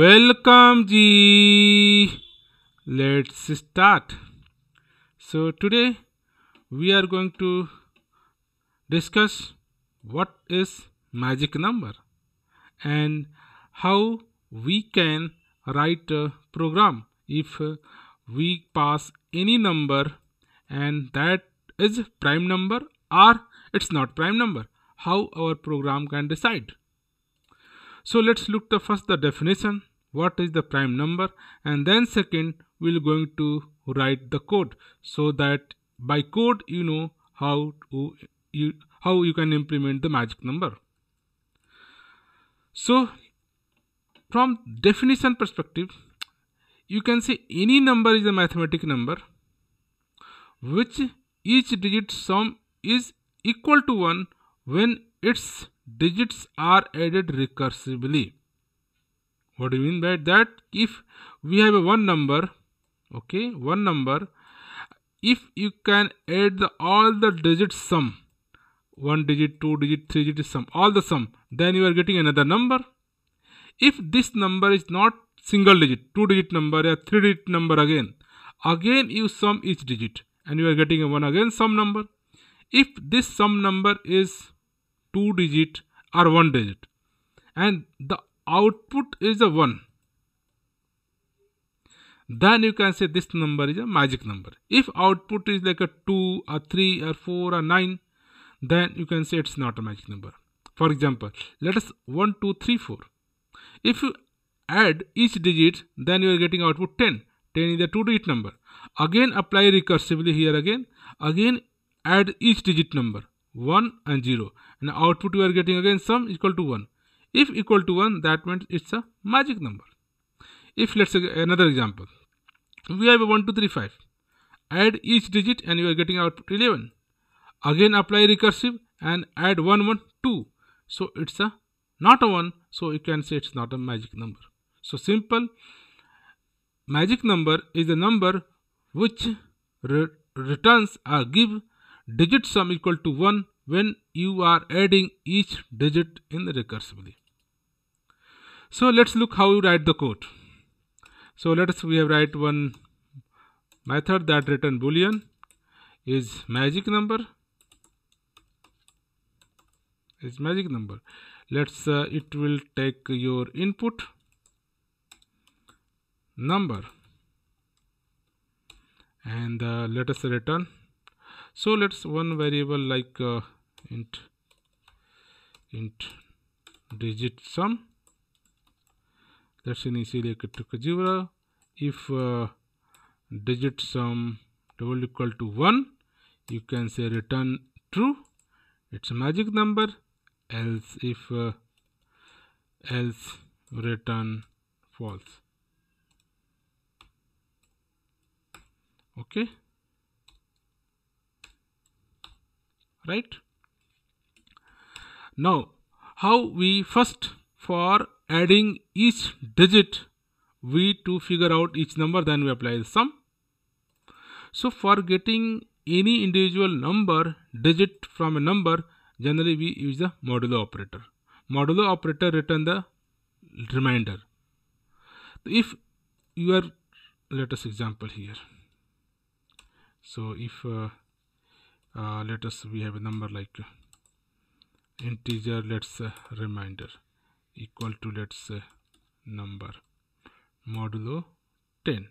Welcome Ji. Let's start. So today we are going to discuss what is magic number and how we can write a program if we pass any number and that is prime number or it's not prime number how our program can decide so let's look the first the definition, what is the prime number and then second we're going to write the code so that by code you know how to, you, how you can implement the magic number. So from definition perspective, you can say any number is a mathematical number which each digit sum is equal to 1 when its digits are added recursively what do you mean by that if we have a one number okay one number if you can add the, all the digits sum one digit two digit three digit sum all the sum then you are getting another number if this number is not single digit two digit number or three digit number again again you sum each digit and you are getting a one again sum number if this sum number is two digit or one digit and the output is a 1 then you can say this number is a magic number if output is like a 2 or 3 or 4 or 9 then you can say it's not a magic number for example let us one two three four. if you add each digit then you are getting output 10 10 is a two digit number again apply recursively here again again add each digit number 1 and 0 and output you are getting again sum equal to 1 if equal to 1 that means it's a magic number if let's say another example we have a 1 2 3 5 add each digit and you are getting output 11 again apply recursive and add 1 1 2 so it's a not a 1 so you can say it's not a magic number so simple magic number is a number which re returns or give digit sum equal to 1 when you are adding each digit in recursively. So let's look how you write the code. So let us we have write one method that return boolean is magic number is magic number. Let's uh, it will take your input number and uh, let us return so let's one variable like uh, int int digit sum let's initially get to zero if uh, digit sum double equal to 1 you can say return true it's a magic number else if uh, else return false okay right now how we first for adding each digit we to figure out each number then we apply the sum so for getting any individual number digit from a number generally we use the modulo operator modulo operator return the remainder if you are let us example here so if uh, uh, let us we have a number like integer let's uh, reminder equal to let's say number modulo 10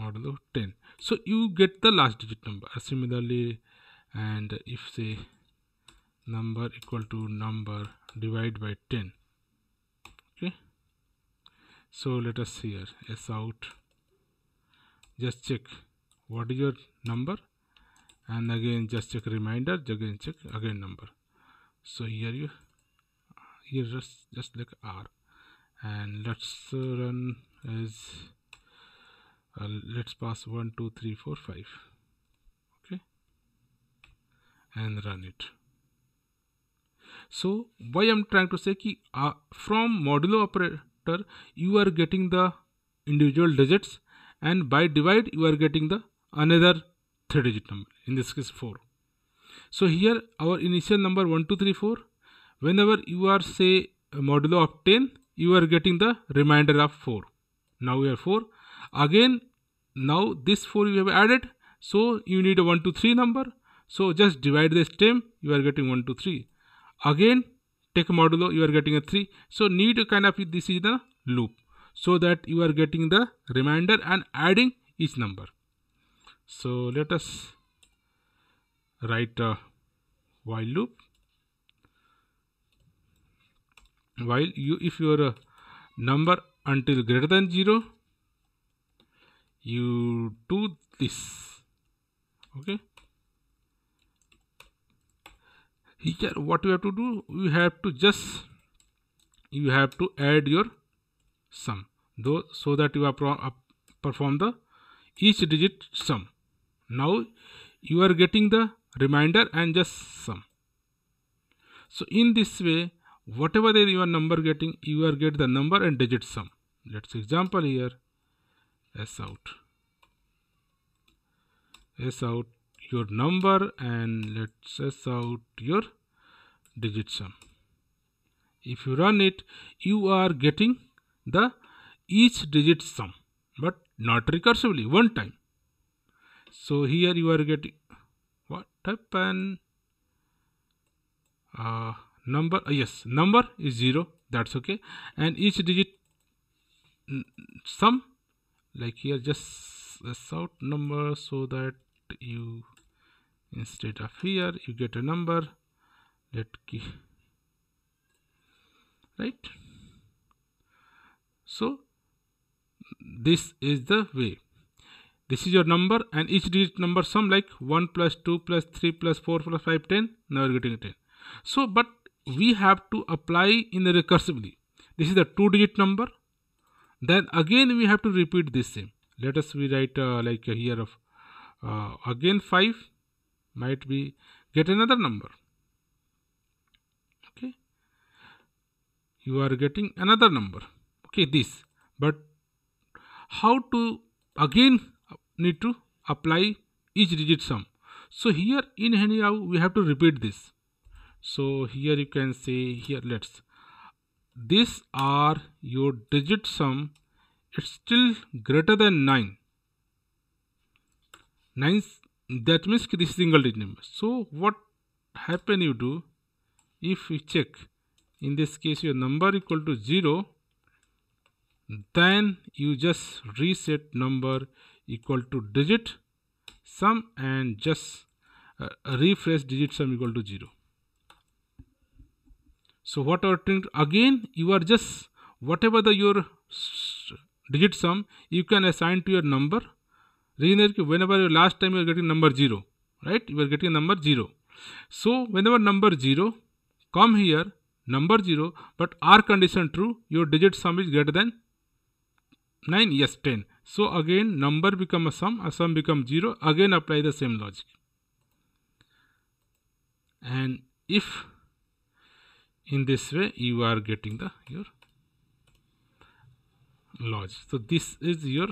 modulo 10 so you get the last digit number uh, similarly and if say number equal to number divide by 10 okay so let us here s out just check what is your number and again just check reminder again check again number so here you here just just like r and let's run as uh, let's pass one two three four five okay and run it so why i'm trying to say ki uh, from modulo operator you are getting the individual digits and by divide you are getting the another 3 digit number in this case 4 so here our initial number 1 2 3 4 whenever you are say modulo of 10 you are getting the remainder of 4 now we are 4 again now this 4 you have added so you need a 1 2 3 number so just divide this stem, you are getting 1 2 3 again take modulo you are getting a 3 so need kind of this is the loop so that you are getting the remainder and adding each number so let us write a while loop while you if your uh, number until greater than 0 you do this okay here what you have to do you have to just you have to add your sum though so that you are perform the each digit sum now you are getting the remainder and just sum so in this way whatever is your number getting you are get the number and digit sum let's example here s out s out your number and let's s out your digit sum if you run it you are getting the each digit sum but not recursively one time so here you are getting what happened uh, number uh, yes number is 0 that's okay and each digit sum like here just sort number so that you instead of here you get a number let key right so this is the way this is your number and each digit number sum like 1 plus 2 plus 3 plus 4 plus 5 10 now you're getting 10 so but we have to apply in the recursively this is the two digit number then again we have to repeat this same let us write uh, like here of uh, again 5 might be get another number okay you are getting another number okay this but how to again need to apply each digit sum so here in anyhow we have to repeat this so here you can say here let's This are your digit sum it's still greater than 9 9 that means this single digit number so what happen you do if you check in this case your number equal to 0 then you just reset number equal to digit sum and just uh, refresh digit sum equal to 0. So what are again you are just whatever the your digit sum you can assign to your number whenever last time you are getting number 0 right you are getting number 0 so whenever number 0 come here number 0 but our condition true your digit sum is greater than 9 yes 10 so again number become a sum, a sum become 0. Again apply the same logic. And if in this way you are getting the your logic. So this is your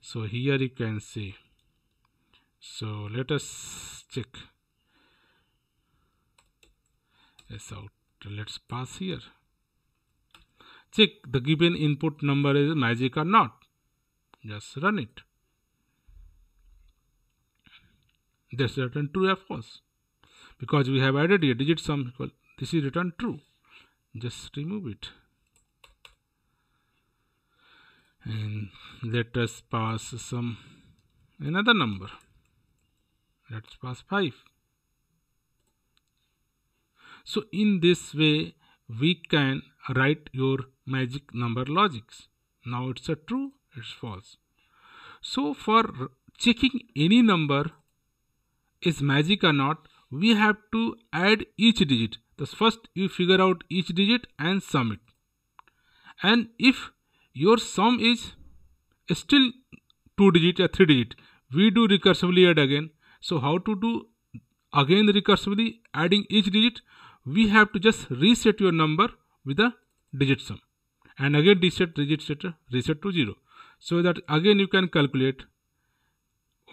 so here you can see. So let us check this out. Let's pass here. Check the given input number is magic or not just run it this return true of course, because we have added a digit sum equal this is return true just remove it and let us pass some another number let's pass 5 so in this way we can write your magic number logics now it's a true it's false so for checking any number is magic or not we have to add each digit thus first you figure out each digit and sum it and if your sum is still two digit or three digit we do recursively add again so how to do again recursively adding each digit we have to just reset your number with a digit sum and again reset digit set reset to zero so that again you can calculate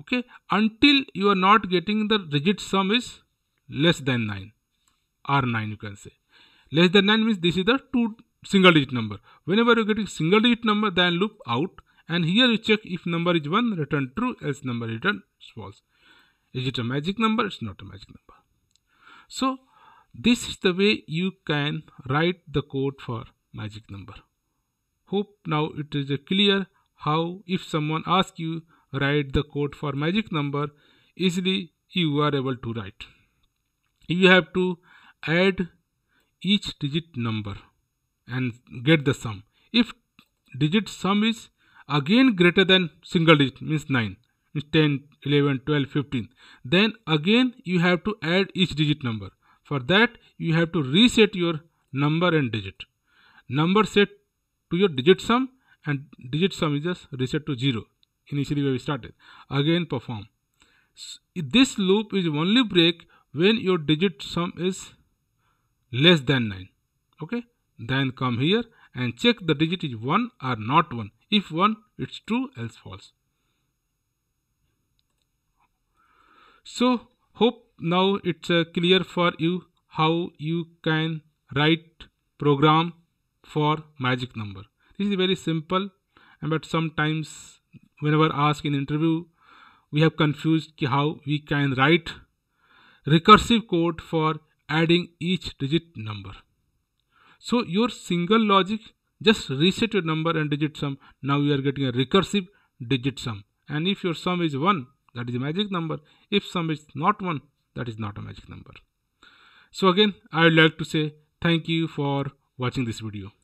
okay until you are not getting the rigid sum is less than 9 or 9 you can say less than 9 means this is the two single digit number whenever you're getting single digit number then loop out and here you check if number is 1 return true else number return false is it a magic number it's not a magic number so this is the way you can write the code for magic number hope now it is clear how if someone asks you write the code for magic number easily you are able to write you have to add each digit number and get the sum if digit sum is again greater than single digit means 9 means 10 11 12 15 then again you have to add each digit number for that you have to reset your number and digit number set to your digit sum and digit sum is just reset to 0 initially where we started again perform this loop is only break when your digit sum is less than 9 okay then come here and check the digit is 1 or not 1 if 1 it's true else false so hope now it's uh, clear for you how you can write program for magic number this is very simple but sometimes whenever asked in interview we have confused how we can write recursive code for adding each digit number so your single logic just reset your number and digit sum now you are getting a recursive digit sum and if your sum is 1 that is a magic number if sum is not 1 that is not a magic number so again i would like to say thank you for watching this video